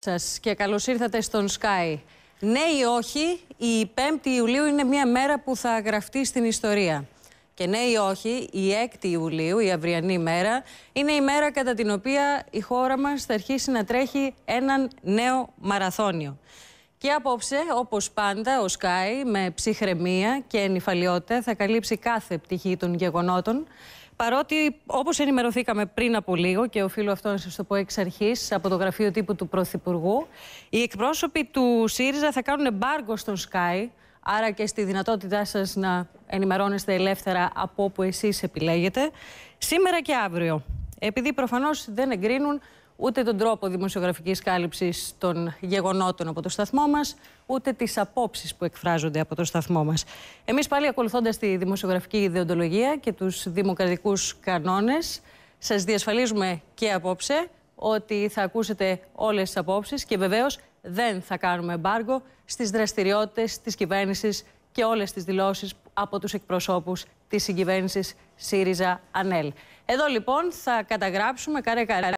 σας και καλώς ήρθατε στον Sky. Ναι ή όχι, η 5η Ιουλίου είναι μια μέρα που θα γραφτεί στην ιστορία. Και ναι ή όχι, η 6η Ιουλίου, η αυριανή μέρα, είναι η μέρα κατά την οποία η χώρα μας θα αρχίσει να τρέχει έναν νέο μαραθώνιο. Και απόψε, όπως πάντα, ο Σκάι με ψυχραιμία και ενυφαλιότητα θα καλύψει κάθε πτυχή των γεγονότων. Παρότι, όπως ενημερωθήκαμε πριν από λίγο και οφείλω αυτό να σας το πω εξ αρχής από το γραφείο τύπου του Πρωθυπουργού, οι εκπρόσωποι του ΣΥΡΙΖΑ θα κάνουν εμπάργκο στον Σκάι, άρα και στη δυνατότητά σας να ενημερώνεστε ελεύθερα από όπου εσείς επιλέγετε, σήμερα και αύριο. Επειδή προφανώς δεν εγκρίνουν ούτε τον τρόπο δημοσιογραφικής κάλυψης των γεγονότων από το σταθμό μας, ούτε τις απόψεις που εκφράζονται από το σταθμό μας. Εμείς πάλι ακολουθώντας τη δημοσιογραφική ιδεοντολογία και τους δημοκρατικούς κανόνες, σας διασφαλίζουμε και απόψε ότι θα ακούσετε όλες τις απόψεις και βεβαίως δεν θα κάνουμε εμπάργκο στις δραστηριότητες, της κυβέρνησης και όλες τις δηλώσεις από τους εκπροσώπους της συγκυβέρνησης συριζα ΣΥΡΙΖΑ-ΑΝΕΛ. Εδώ λοιπόν θα καταγράψουμε καρέ καρέ